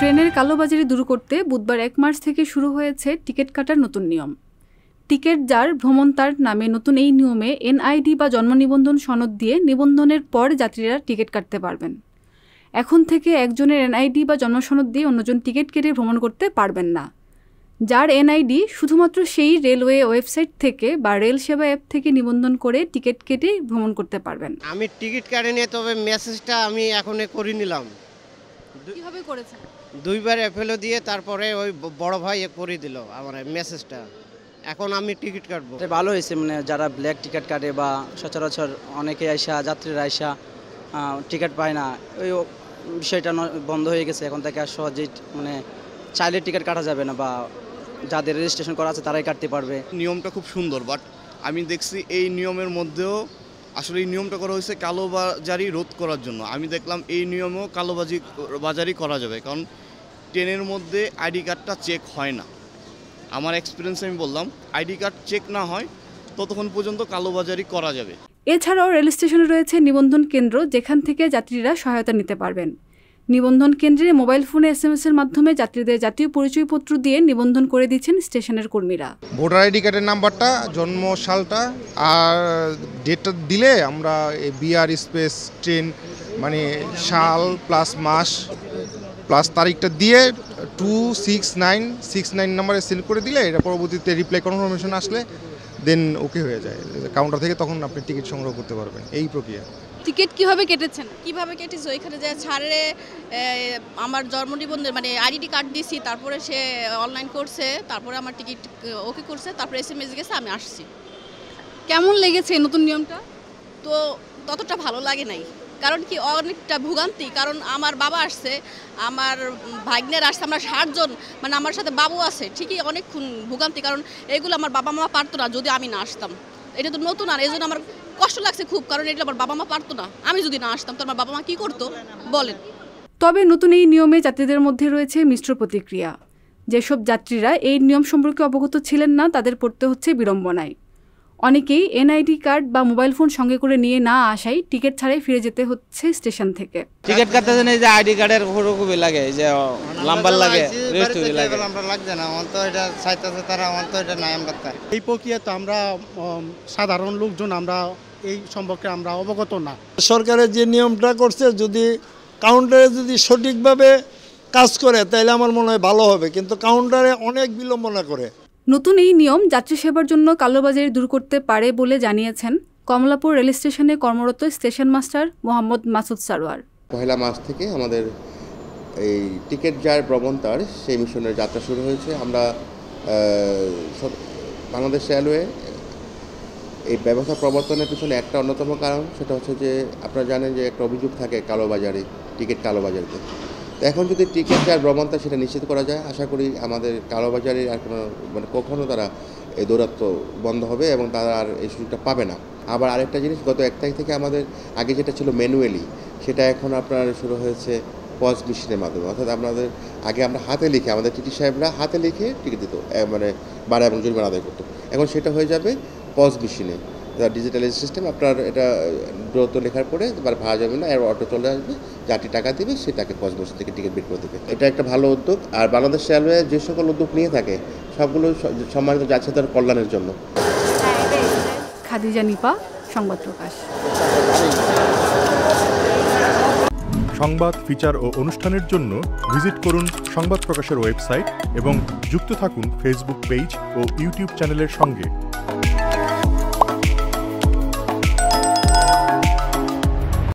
ট্রেনের কালোবাজারি দূর করতে বুধবার এক মার্চ থেকে শুরু হয়েছে টিকিট কাটার নতুন নিয়ম টিকিট যার ভ্রমণ তার নামে নতুন এই নিয়মে এনআইডি বা জন্ম নিবন্ধন সনদ দিয়ে নিবন্ধনের পর যাত্রীরা টিকিট কাটতে পারবেন এখন থেকে একজনের এনআইডি বা জন্ম সনদ দিয়ে অন্যজন টিকিট কেটে ভ্রমণ করতে পারবেন না যার এনআইডি শুধুমাত্র সেই রেলওয়ে ওয়েবসাইট থেকে বা রেল সেবা অ্যাপ থেকে নিবন্ধন করে টিকিট কেটে ভ্রমণ করতে পারবেন আমি টিকিট কাটিনি তবে মেসেজটা আমি এখন করে নিলাম কিভাবে করেছেন দুইবার এফএলও দিয়ে তারপরে ওই বড় ভাই করে দিল আমার মেসেজটা এখন আমি টিকিট কাটবো ভালো হয়েছে মানে যারা ব্ল্যাক টিকিট কাটে বা সচরাচর অনেকে আইসা যাত্রীরা আইসা টিকিট পায় না ওই বিষয়টা বন্ধ হয়ে গেছে এখন থেকে আর সহজেই মানে চাইলে টিকিট কাটা যাবে না বা যাদের রেজিস্ট্রেশন করা আছে তারাই কাটতে পারবে নিয়মটা খুব সুন্দর বাট আমি দেখছি এই নিয়মের মধ্যেও আসলে এই নিয়মটা করা হয়েছে কালোবাজারি রোধ করার জন্য আমি দেখলাম এই নিয়মও কালোবাজি বাজারি করা যাবে কারণ ট্রেনের মধ্যে আইডি কার্ডটা চেক হয় না আমার এক্সপিরিয়েন্স আমি বললাম আইডি কার্ড চেক না হয় ততক্ষণ পর্যন্ত কালোবাজারি করা যাবে এছাড়াও রেল স্টেশনে রয়েছে নিবন্ধন কেন্দ্র যেখান থেকে যাত্রীরা সহায়তা নিতে পারবেন নিবন্ধন কেন্দ্রে মোবাইল ফোনে এস এম এর মাধ্যমে যাত্রীদের জাতীয় পরিচয়পত্র দিয়ে নিবন্ধন করে দিচ্ছেন স্টেশনের কর্মীরা ভোটার আইডি কার্ডের নাম্বারটা জন্ম সালটা আর ডেটটা দিলে আমরা এই বিআর স্পেস ট্রেন মানে সাল প্লাস মাস প্লাস তারিখটা দিয়ে two six nine six nine নাম্বারে সেল করে দিলে এটা পরবর্তীতে রিপ্লাই কনফার্মেশন আসলে দেন ওকে হয়ে যায় কাউন্টার থেকে তখন আপনি টিকিট সংগ্রহ করতে পারবেন এই প্রক্রিয়া টিকিট কিভাবে কেটেছেন কিভাবে কেটেছে ওইখানে যে ছাড়ে আমার জন্ম নিবন্ধন মানে আইডি কার্ড দিয়েছি তারপরে সে অনলাইন করছে তারপরে আমার টিকিট ওকে করছে তারপরে এস এম এস গেছে আমি আসছি কেমন লেগেছে নতুন নিয়মটা তো ততটা ভালো লাগে নাই কারণ কি অনেকটা ভোগান্তি কারণ আমার বাবা আসছে আমার ভাগ্নের আসছে আমরা ষাটজন মানে আমার সাথে বাবু আছে ঠিকই অনেক ভোগান্তি কারণ এগুলো আমার বাবা মা পারতো না যদি আমি না আসতাম এটা তো নতুন আর এই আমার কষ্ট লাগছে খুব কারণ এটা আমার বাবা মা পারতো না আমি যদি না আসতাম তো আমার বাবা মা কি করতো বলেন তবে নতুন এই নিয়মে যাত্রীদের মধ্যে রয়েছে মিশ্র প্রতিক্রিয়া যেসব যাত্রীরা এই নিয়ম সম্পর্কে অবগত ছিলেন না তাদের পড়তে হচ্ছে বিড়ম্বনায় অনেকেই এনআইডি কার্ড বা মোবাইল ফোন সঙ্গে করে নিয়ে না আসাই টিকিট ছাড়াই ফিরে যেতে হচ্ছে স্টেশন থেকে টিকিট কাটতে জন্য যে আইডি কার্ডের ফটো খুবই লাগে যে নাম্বার লাগে রেজিস্ট্রি লাগে নাম্বার লাগে না অন্ত এটা চাইতেছে তারা অন্ত এটা নাই আমরা এই প্রক্রিয়া তো আমরা সাধারণ লোকজন আমরা এই সম্পর্কে আমরা অবগত না সরকারের যে নিয়মটা করছে যদি কাউন্টারে যদি সঠিকভাবে কাজ করে তাহলে আমার মনে হয় ভালো হবে কিন্তু কাউন্টারে অনেক বিলম্বনা করে নতুন এই নিয়ম যাত্রী সেবার জন্য কালোবাজারি দূর করতে পারে বলে জানিয়েছেন কমলাপুর রেল স্টেশনে কর্মরত স্টেশন মাস্টার মোহাম্মদ মাসুদ সারোয়ার পহেলা মাস থেকে আমাদের এই টিকিট যার ভ্রমণ তার সেই মিশনের যাত্রা শুরু হয়েছে আমরা বাংলাদেশ রেলওয়ে এই ব্যবসা প্রবর্তনের পিছনে একটা অন্যতম কারণ সেটা হচ্ছে যে আপনারা জানেন যে একটা অভিযোগ থাকে কালোবাজারে টিকিট কালোবাজারিতে তো এখন যদি টিকিট যার ভ্রমণটা সেটা নিশ্চিত করা যায় আশা করি আমাদের কালোবাজারে আর কোনো মানে কখনও তারা এই দৌরাত্ম বন্ধ হবে এবং তারা আর এই সুযোগটা পাবে না আবার আরেকটা জিনিস গত এক তারিখ থেকে আমাদের আগে যেটা ছিল ম্যানুয়ালি সেটা এখন আপনার শুরু হয়েছে পজ মেশিনের মাধ্যমে অর্থাৎ আপনাদের আগে আমরা হাতে লিখে আমাদের টিটি সাহেবরা হাতে লিখে টিকিট দিত মানে বাড়া এবং জরিমানা আদায় করতো এখন সেটা হয়ে যাবে পজ মেশিনে ডিজিটালাইজ সিস্টেম আপনার এটা দ্রুত লেখার পরে এবার ভাড়া যাবে না এর অটো চলে আসবে যাটি টাকা দেবে সে তাকে পজ বসে থেকে টিকিট বের করে দেবে এটা একটা ভালো উদ্যোগ আর বাংলাদেশ রেলওয়ে যে সকল উদ্যোগ নিয়ে থাকে সবগুলো সম্মানিত যাচ্ছে তার কল্যাণের জন্য খাদিজা নিপা সংবাদ প্রকাশ সংবাদ ফিচার ও অনুষ্ঠানের জন্য ভিজিট করুন সংবাদ প্রকাশের ওয়েবসাইট এবং যুক্ত থাকুন ফেসবুক পেজ ও ইউটিউব চ্যানেলের সঙ্গে